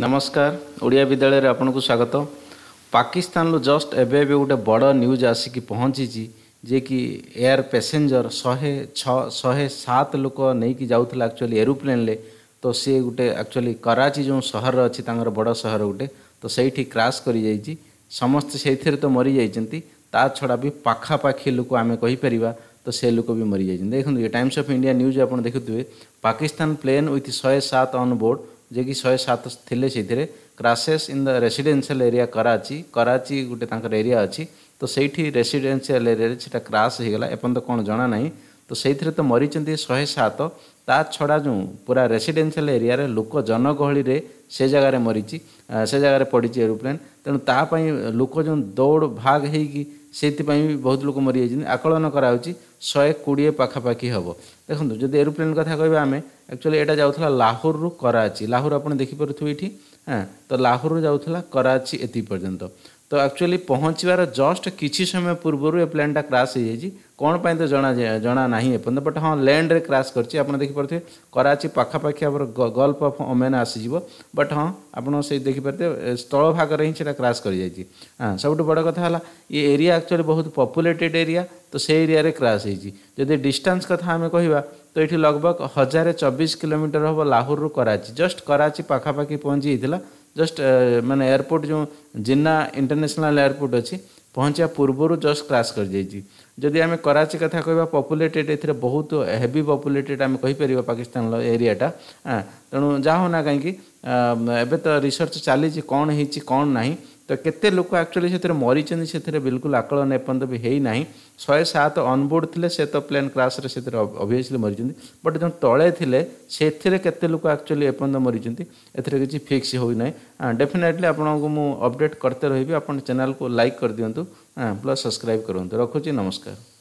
नमस्कार ओडिया विद्यालय आपन को स्वागत पाकिस्तान रु जस्ट एबे एबे गोटे बड़ न्यूज आसिक पहुँची जे कि एयर पैसेंजर शहे छहे सात लोक नहीं कि जाऊला एक्चुअली एरोप्लेन ले तो सी गोटे एक्चुअली कराची जो सहर अच्छी बड़ सहर गोटे तो सही क्राश कर समस्त से तो मरी जा छड़ा भी पखापाखी लोक आम कहीपर तो से लोक भी मरी जाइए देखते टाइम्स ऑफ इंडिया न्यूज आप देखुए पाकिस्तान प्लेन विथ शहे सात अन बोर्ड ଯିଏକି ଶହେ ସାତ ଥିଲେ ସେଇଥିରେ crashes in the residential area Karachi Karachi ଗୋଟେ ତାଙ୍କର ଏରିଆ ଅଛି ତ ସେଇଠି ରେସିଡେନ୍ସିଆଲ ଏରିଆରେ ସେଇଟା କ୍ରାସ୍ ହେଇଗଲା ଏପର୍ଯ୍ୟନ୍ତ କ'ଣ ଜଣା ନାହିଁ ତ ସେଇଥିରେ ତ ମରିଛନ୍ତି ଶହେ ସାତ ତା ଛଡ଼ା ଯେଉଁ ପୁରା ରେସିଡେନ୍ସିଆଲ ଏରିଆରେ ଲୋକ ଜନଗହଳିରେ ସେ ଜାଗାରେ ମରିଛି ସେ ଜାଗାରେ ପଡ଼ିଛି ଏରୋପ୍ଲେନ୍ ତେଣୁ ତା ପାଇଁ ଲୋକ ଯେଉଁ ଦୌଡ଼ ଭାଗ ହେଇକି ସେଇଥିପାଇଁ ବି ବହୁତ ଲୋକ ମରିଯାଇଛନ୍ତି ଆକଳନ କରାହେଉଛି ଶହେ କୋଡ଼ିଏ ପାଖାପାଖି ହେବ ଦେଖନ୍ତୁ ଯଦି ଏରୋପ୍ଲେନ୍ କଥା କହିବା ଆମେ ଆକ୍ଚୁଆଲି ଏଇଟା ଯାଉଥିଲା ଲାହୋରରୁ କରାଚି ଲାହୋର ଆପଣ ଦେଖିପାରୁଥିବେ ଏଠି ହଁ ତ ଲାହୋରରୁ ଯାଉଥିଲା କରାଚି ଏତିକି ପର୍ଯ୍ୟନ୍ତ तो एक्चुअली पहुँचवार जस्ट किसी समय पूर्व ए प्लेनटा क्राश हो कौन पर तो जना जना ना एपर्त बट हाँ लैंड्रे क्रास कर देखिपे कराची पखापाखी आप गल्फ अफ ओमेन आसीज बट हाँ आप देखिपे स्थल भाग से क्रास कर सब बड़ कथा ये एरिया एक्चुअली बहुत पपुलेटेड एरिया तो से एरिया क्रास होती डिस्टान्स कथ आम कह तो ये लगभग हजार चबीस किलोमीटर हम लाहौर कराची जस्ट कराची पखापाखी पहुँची जाता जस्ट मैंने एयरपोर्ट जो जिन्ना इंटरनेशनल एयरपोर्ट अच्छी ପହଞ୍ଚିବା ପୂର୍ବରୁ ଜଷ୍ଟ କ୍ରାସ୍ କରିଯାଇଛି ଯଦି ଆମେ କରାଚୀ କଥା କହିବା ପପୁଲେଟେଡ଼ ଏଥିରେ ବହୁତ ହେଭି ପପୁଲେଟେଡ଼ ଆମେ କହିପାରିବା ପାକିସ୍ତାନର ଏରିଆଟା ତେଣୁ ଯାହା ହେଉ ନା କାହିଁକି ଏବେ ତ ରିସର୍ଚ୍ଚ ଚାଲିଛି କ'ଣ ହେଇଛି କ'ଣ ନାହିଁ તો કેતે લોકો આક્ચુઅલી ସେଥିରେ ମରିଛନ୍ତି ସେଥିରେ ବିଲକୁଲ ଆକଳନ ଏପର୍ଯ୍ୟନ୍ତ ବି ହେଇନାହିଁ ଶହେ ସାତ ଅନବୋର୍ଡ଼ ଥିଲେ ସେ ତ ପ୍ଲେନ୍ କ୍ରାସ୍ରେ ସେଥିରେ ଅଭିୟସଲି ମରିଛନ୍ତି ବଟ୍ ଯେଉଁ ତଳେ ଥିଲେ ସେଥିରେ କେତେ ଲୋକ ଆକ୍ଚୁଆଲି ଏପର୍ଯ୍ୟନ୍ତ ମରିଛନ୍ତି ଏଥିରେ କିଛି ଫିକ୍ସ ହୋଇନାହିଁ ଡେଫିନେଟଲି ଆପଣଙ୍କୁ ମୁଁ ଅପଡ଼େଟ୍ କରିତେ ରହିବି ଆପଣ ଚ୍ୟାନେଲ୍କୁ ଲାଇକ୍ କରିଦିଅନ୍ତୁ ପ୍ଲସ୍ ସବସ୍କ୍ରାଇବ୍ କରନ୍ତୁ ରଖୁଛି ନମସ୍କାର